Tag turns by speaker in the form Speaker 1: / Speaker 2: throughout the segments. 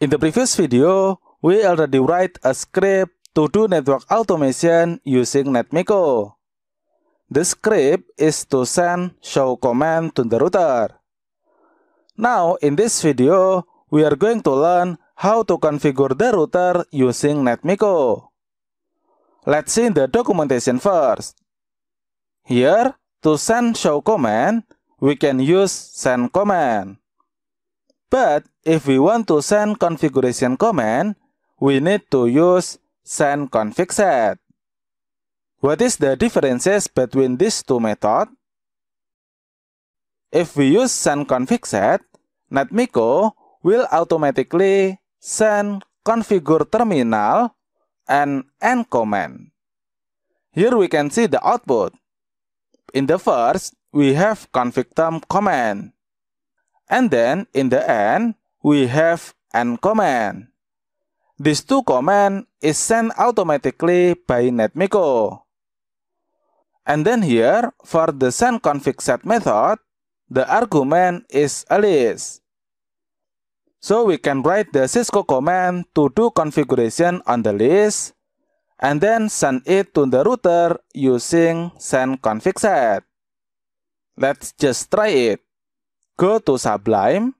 Speaker 1: In the previous video, we already write a script to do network automation using NetMiko. The script is to send show command to the router. Now, in this video, we are going to learn how to configure the router using NetMiko. Let's see the documentation first. Here, to send show command, we can use send command. But if we want to send configuration command, we need to use send config set. What is the differences between these two methods? If we use send config set, Netmiko will automatically send configure terminal and end command. Here we can see the output. In the first, we have config term command. And then in the end, we have an command. This two command is sent automatically by NetMiko. And then here, for the send config set method, the argument is a list. So we can write the Cisco command to do configuration on the list and then send it to the router using send config set. Let's just try it. Go to Sublime.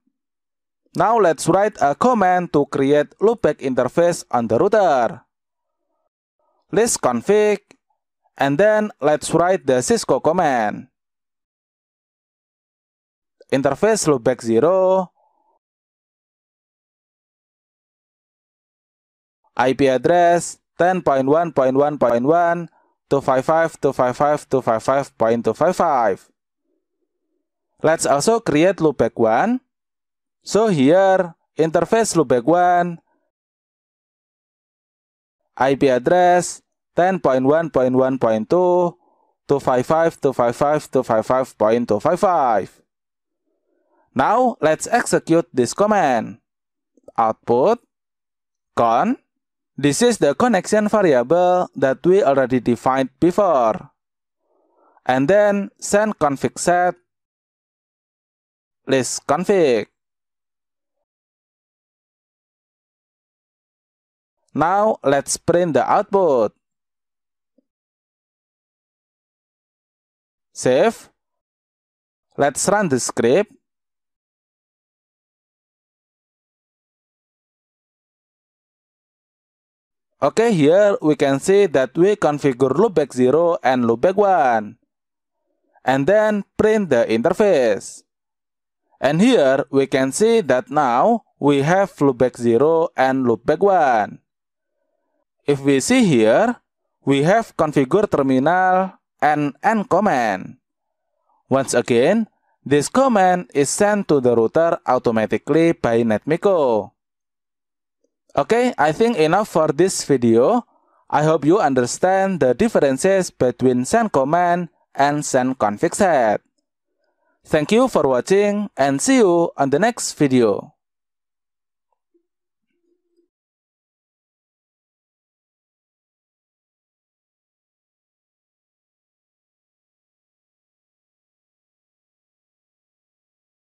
Speaker 1: Now let's write a command to create loopback interface on the router. List config, and then let's write the Cisco command. Interface loopback 0, IP address 10.1.1.1 255.255.255.255. Let's also create loopback 1. So here, interface loopback 1, IP address 10.1.1.2, 255, 255, 255.255. Now, let's execute this command. Output con. This is the connection variable that we already defined before. And then send config set Let's config.
Speaker 2: Now let's print the output. Save. Let's run the script.
Speaker 1: Okay, here we can see that we configure loopback 0 and loopback 1. And then print the interface. And here we can see that now we have loopback 0 and loopback 1. If we see here, we have configure terminal and end command. Once again, this command is sent to the router automatically by Netmiko. Okay, I think enough for this video. I hope you understand the differences between send command and send config set. Thank you for watching and see you on the next video.